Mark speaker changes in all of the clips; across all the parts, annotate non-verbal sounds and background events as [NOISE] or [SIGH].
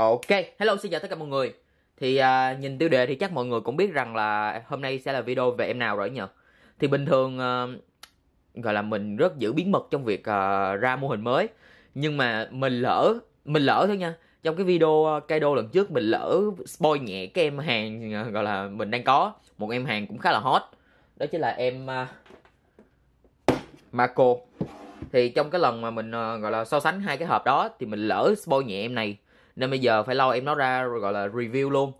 Speaker 1: Ok, hello xin chào tất cả mọi người. Thì à, nhìn tiêu đề thì chắc mọi người cũng biết rằng là hôm nay sẽ là video về em nào rồi nhờ. Thì bình thường à, gọi là mình rất giữ bí mật trong việc à, ra mô hình mới, nhưng mà mình lỡ mình lỡ thôi nha. Trong cái video à, Kaido lần trước mình lỡ spoil nhẹ cái em hàng à, gọi là mình đang có, một em hàng cũng khá là hot. Đó chính là em à, Marco. Thì trong cái lần mà mình à, gọi là so sánh hai cái hộp đó thì mình lỡ spoil nhẹ em này nên bây giờ phải lau em nó ra rồi gọi là review luôn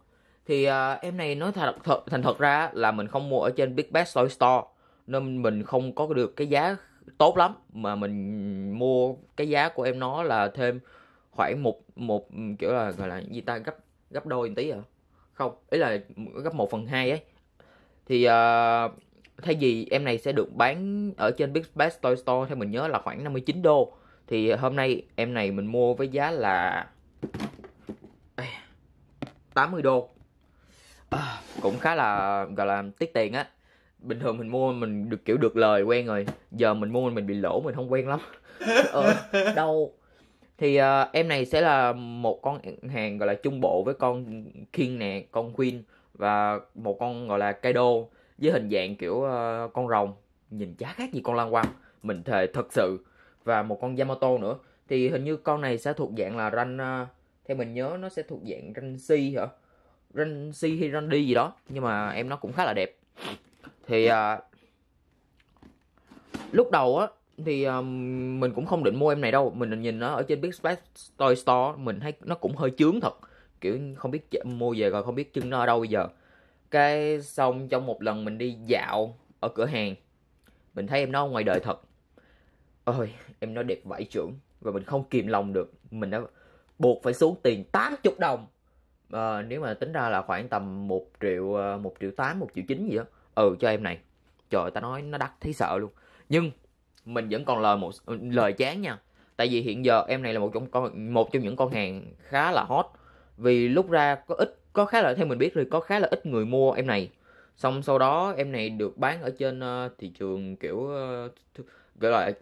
Speaker 1: thì à, em này nói thật, thật thành thật ra là mình không mua ở trên Big Bad Toy Store nên mình không có được cái giá tốt lắm mà mình mua cái giá của em nó là thêm khoảng một một kiểu là gọi là gì ta gấp gấp đôi một tí à không ý là gấp một phần hai ấy thì uh, thay vì em này sẽ được bán ở trên Big Bad Toy Store theo mình nhớ là khoảng 59 đô thì hôm nay em này mình mua với giá là 80 đô à. cũng khá là gọi là tiết tiền á bình thường mình mua mình được kiểu được lời quen rồi giờ mình mua mình bị lỗ mình không quen lắm [LAUGHS] ờ, đâu thì uh, em này sẽ là một con hàng gọi là trung bộ với con king nè con queen và một con gọi là kaido với hình dạng kiểu uh, con rồng nhìn chả khác gì con lan quăng mình thề thật sự và một con yamato nữa thì hình như con này sẽ thuộc dạng là ranh uh, theo mình nhớ nó sẽ thuộc dạng ranh si hả ranh si hay ranh đi gì đó nhưng mà em nó cũng khá là đẹp thì à, lúc đầu á thì um, mình cũng không định mua em này đâu mình nhìn nó ở trên Big Splash Toy Store mình thấy nó cũng hơi chướng thật kiểu không biết mua về rồi không biết chân nó ở đâu bây giờ cái xong trong một lần mình đi dạo ở cửa hàng mình thấy em nó ngoài đời thật ôi em nó đẹp vãi trưởng và mình không kìm lòng được mình đã buộc phải xuống tiền 80 đồng à, nếu mà tính ra là khoảng tầm một triệu ờ, một triệu tám một triệu chín gì đó ừ cho em này trời ta nói nó đắt thấy sợ luôn nhưng mình vẫn còn lời một lời chán nha tại vì hiện giờ em này là một trong con một trong những con hàng khá là hot vì lúc ra có ít có khá là theo mình biết thì có khá là ít người mua em này xong sau đó em này được bán ở trên uh, thị trường kiểu uh, cái loại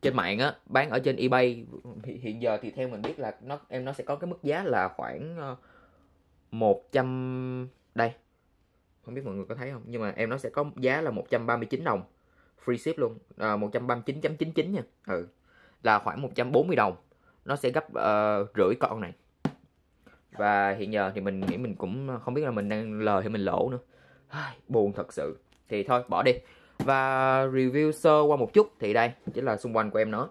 Speaker 1: trên mạng á bán ở trên eBay hiện giờ thì theo mình biết là nó em nó sẽ có cái mức giá là khoảng 100 ờ, đây không biết mọi người có thấy không nhưng mà em nó sẽ có giá là 139 đồng free ship luôn à, ờ, 139.99 nha ừ là khoảng 140 đồng nó sẽ gấp uh, rưỡi con này và hiện giờ thì mình nghĩ mình cũng không biết là mình đang lời hay mình lỗ nữa buồn thật sự thì thôi bỏ đi và review sơ qua một chút thì đây chính là xung quanh của em nó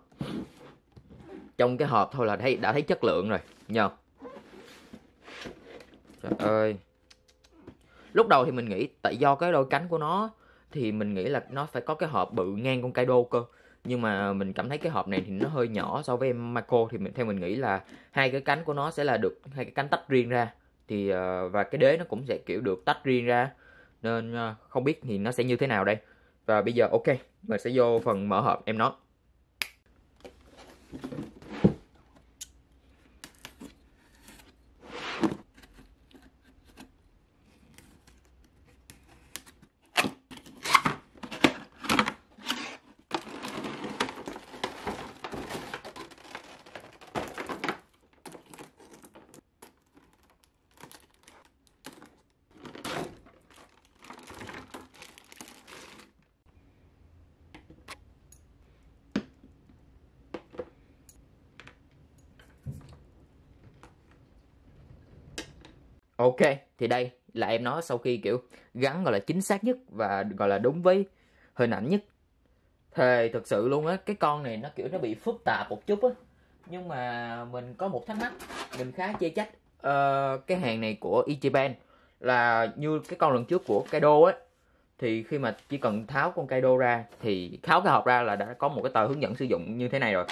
Speaker 1: trong cái hộp thôi là thấy đã thấy chất lượng rồi nhờ trời ơi lúc đầu thì mình nghĩ tại do cái đôi cánh của nó thì mình nghĩ là nó phải có cái hộp bự ngang con cây đô cơ nhưng mà mình cảm thấy cái hộp này thì nó hơi nhỏ so với em Marco thì mình theo mình nghĩ là hai cái cánh của nó sẽ là được hai cái cánh tách riêng ra thì ờ, và cái đế nó cũng sẽ kiểu được tách riêng ra nên ờ, không biết thì nó sẽ như thế nào đây và bây giờ ok mình sẽ vô phần mở hộp em nó ok thì đây là em nói sau khi kiểu gắn gọi là chính xác nhất và gọi là đúng với hình ảnh nhất thề thực sự luôn á cái con này nó kiểu nó bị phức tạp một chút á nhưng mà mình có một thắc mắc mình khá chê trách uh, cái hàng này của Ichiban là như cái con lần trước của Kaido á thì khi mà chỉ cần tháo con Kaido ra thì tháo cái hộp ra là đã có một cái tờ hướng dẫn sử dụng như thế này rồi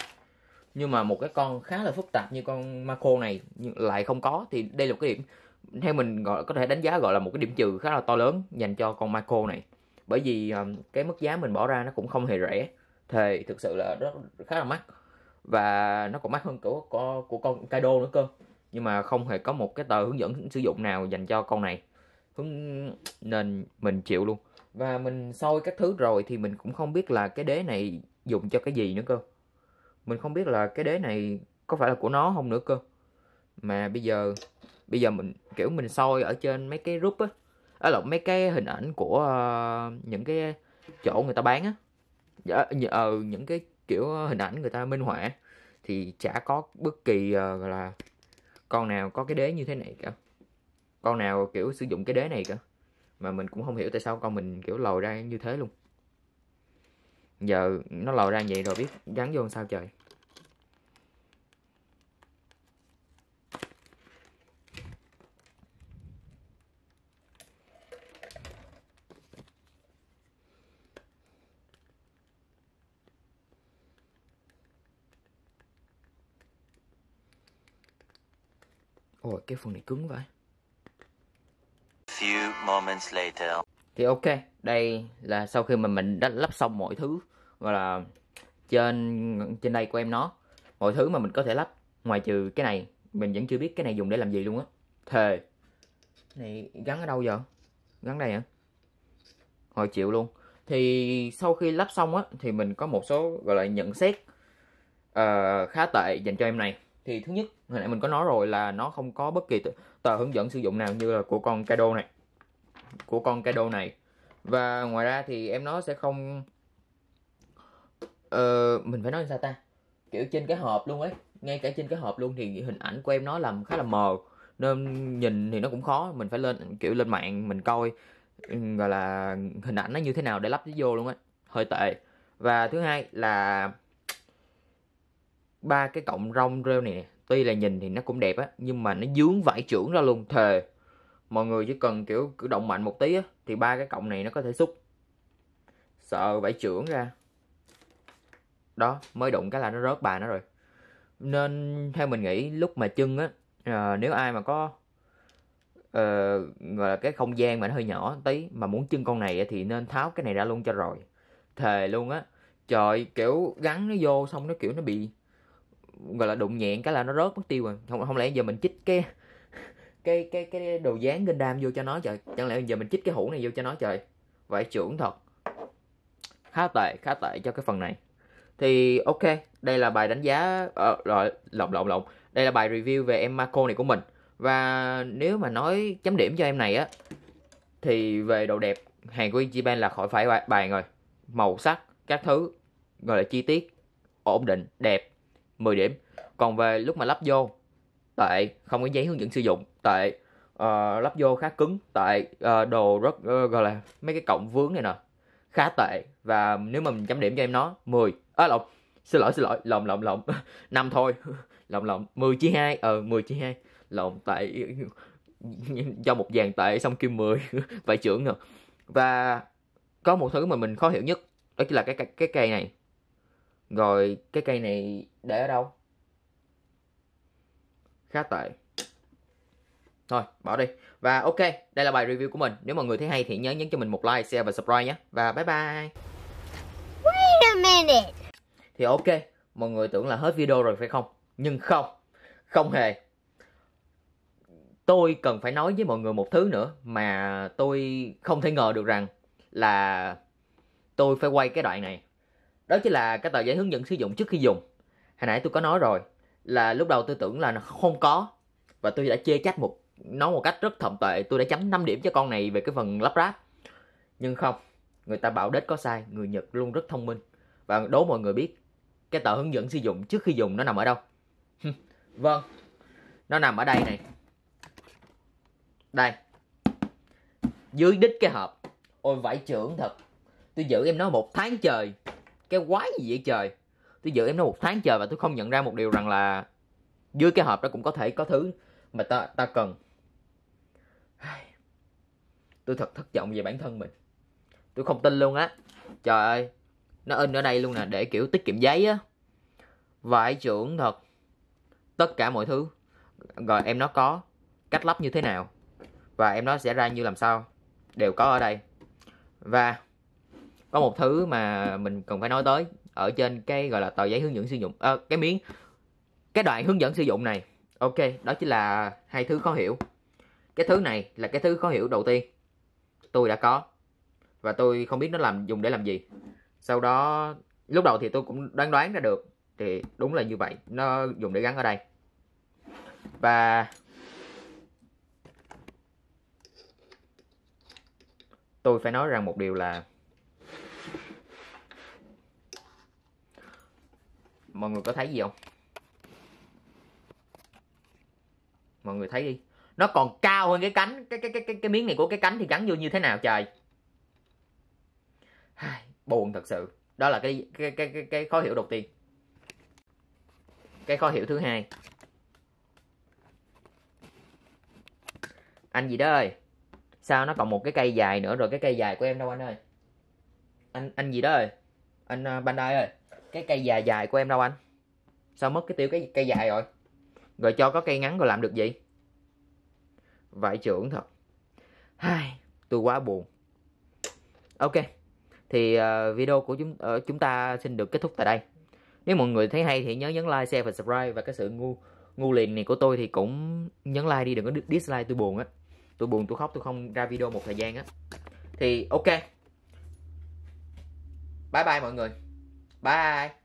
Speaker 1: nhưng mà một cái con khá là phức tạp như con Marco này lại không có thì đây là một cái điểm theo mình gọi có thể đánh giá gọi là một cái điểm trừ khá là to lớn dành cho con Marco này bởi vì um, cái mức giá mình bỏ ra nó cũng không hề rẻ thì thực sự là rất khá là mắc và nó còn mắc hơn của, của, của con Kaido nữa cơ nhưng mà không hề có một cái tờ hướng dẫn sử dụng nào dành cho con này hướng nên mình chịu luôn và mình soi các thứ rồi thì mình cũng không biết là cái đế này dùng cho cái gì nữa cơ mình không biết là cái đế này có phải là của nó không nữa cơ mà bây giờ bây giờ mình kiểu mình soi ở trên mấy cái group á á là mấy cái hình ảnh của uh, những cái chỗ người ta bán á dạ, ờ uh, những cái kiểu hình ảnh người ta minh họa thì chả có bất kỳ uh, là con nào có cái đế như thế này cả con nào kiểu sử dụng cái đế này cả mà mình cũng không hiểu tại sao con mình kiểu lòi ra như thế luôn giờ nó lòi ra vậy rồi biết gắn vô sao trời Ôi cái phần này cứng vậy Few moments later. Thì ok, đây là sau khi mà mình đã lắp xong mọi thứ và là trên trên đây của em nó, mọi thứ mà mình có thể lắp ngoài trừ cái này, mình vẫn chưa biết cái này dùng để làm gì luôn á. Thề. Này gắn ở đâu giờ? Gắn đây hả? Hồi chịu luôn. Thì sau khi lắp xong á thì mình có một số gọi là nhận xét uh, khá tệ dành cho em này. Thì thứ nhất hồi nãy mình có nói rồi là nó không có bất kỳ tờ, hướng dẫn sử dụng nào như là của con Kaido này của con Kaido này và ngoài ra thì em nó sẽ không ờ, mình phải nói sao ta kiểu trên cái hộp luôn ấy ngay cả trên cái hộp luôn thì hình ảnh của em nó làm khá là mờ nên nhìn thì nó cũng khó mình phải lên kiểu lên mạng mình coi gọi là hình ảnh nó như thế nào để lắp vô luôn á hơi tệ và thứ hai là ba cái cọng rong rêu này nè tuy là nhìn thì nó cũng đẹp á nhưng mà nó dướng vải trưởng ra luôn thề mọi người chỉ cần kiểu cử động mạnh một tí á thì ba cái cọng này nó có thể xúc sợ vải trưởng ra đó mới đụng cái là nó rớt bà nó rồi nên theo mình nghĩ lúc mà chân á à, nếu ai mà có à, gọi là cái không gian mà nó hơi nhỏ tí mà muốn chân con này thì nên tháo cái này ra luôn cho rồi thề luôn á trời kiểu gắn nó vô xong nó kiểu nó bị gọi là đụng nhẹn cái là nó rớt mất tiêu rồi không không lẽ giờ mình chích cái cái cái cái đồ dán gân đam vô cho nó trời chẳng lẽ giờ mình chích cái hũ này vô cho nó trời vậy trưởng thật khá tệ khá tệ cho cái phần này thì ok đây là bài đánh giá ờ à, rồi lộn lộn lộn đây là bài review về em Marco này của mình và nếu mà nói chấm điểm cho em này á thì về độ đẹp hàng của Ichiban là khỏi phải bàn rồi màu sắc các thứ gọi là chi tiết ổn định đẹp 10 điểm còn về lúc mà lắp vô tệ không có giấy hướng dẫn sử dụng tệ uh, ờ, lắp vô khá cứng tệ uh, ờ, đồ rất uh, gọi là mấy cái cọng vướng này nè khá tệ và nếu mà mình chấm điểm cho em nó 10 à lộn xin lỗi xin lỗi lộn lộn lộn [LAUGHS] năm thôi [LAUGHS] lộn lộn 10 chia 2 ờ 10 chia 2 lộn tệ [LAUGHS] cho một vàng tệ xong kêu 10 phải trưởng rồi và có một thứ mà mình khó hiểu nhất đó chính là cái cái cái cây này rồi cái cây này để ở đâu? Khá tệ. Thôi, bỏ đi. Và ok, đây là bài review của mình. Nếu mọi người thấy hay thì nhớ nhấn cho mình một like, share và subscribe nhé. Và bye bye. Wait a minute. Thì ok, mọi người tưởng là hết video rồi phải không? Nhưng không, không hề. Tôi cần phải nói với mọi người một thứ nữa mà tôi không thể ngờ được rằng là tôi phải quay cái đoạn này đó chính là cái tờ giấy hướng dẫn sử dụng trước khi dùng hồi nãy tôi có nói rồi là lúc đầu tôi tưởng là nó không có và tôi đã chê trách một nó một cách rất thậm tệ tôi đã chấm 5 điểm cho con này về cái phần lắp ráp nhưng không người ta bảo đếch có sai người nhật luôn rất thông minh và đố mọi người biết cái tờ hướng dẫn sử dụng trước khi dùng nó nằm ở đâu vâng nó nằm ở đây này đây dưới đít cái hộp ôi vải trưởng thật tôi giữ em nó một tháng trời cái quái gì vậy trời tôi giữ em nó một tháng trời và tôi không nhận ra một điều rằng là dưới cái hộp đó cũng có thể có thứ mà ta ta cần tôi thật thất vọng về bản thân mình tôi không tin luôn á trời ơi nó in ở đây luôn nè để kiểu tiết kiệm giấy á vải trưởng thật tất cả mọi thứ rồi em nó có cách lắp như thế nào và em nó sẽ ra như làm sao đều có ở đây và có một thứ mà mình cần phải nói tới ở trên cái gọi là tờ giấy hướng dẫn sử dụng à, cái miếng cái đoạn hướng dẫn sử dụng này ok đó chính là hai thứ khó hiểu cái thứ này là cái thứ khó hiểu đầu tiên tôi đã có và tôi không biết nó làm dùng để làm gì sau đó lúc đầu thì tôi cũng đoán đoán ra được thì đúng là như vậy nó dùng để gắn ở đây và tôi phải nói rằng một điều là mọi người có thấy gì không mọi người thấy đi nó còn cao hơn cái cánh cái cái cái cái, cái miếng này của cái cánh thì gắn vô như thế nào trời buồn thật sự đó là cái cái cái cái, cái khó hiểu đầu tiên cái khó hiểu thứ hai anh gì đó ơi sao nó còn một cái cây dài nữa rồi cái cây dài của em đâu anh ơi anh anh gì đó ơi anh uh, bandai ơi cái cây dài dài của em đâu anh sao mất cái tiêu cái cây dài rồi rồi cho có cây ngắn rồi làm được gì vải trưởng thật hai tôi quá buồn ok thì uh, video của chúng uh, chúng ta xin được kết thúc tại đây nếu mọi người thấy hay thì nhớ nhấn like share và subscribe và cái sự ngu ngu liền này của tôi thì cũng nhấn like đi đừng có dislike tôi buồn á tôi buồn tôi khóc tôi không ra video một thời gian á thì ok bye bye mọi người Bye.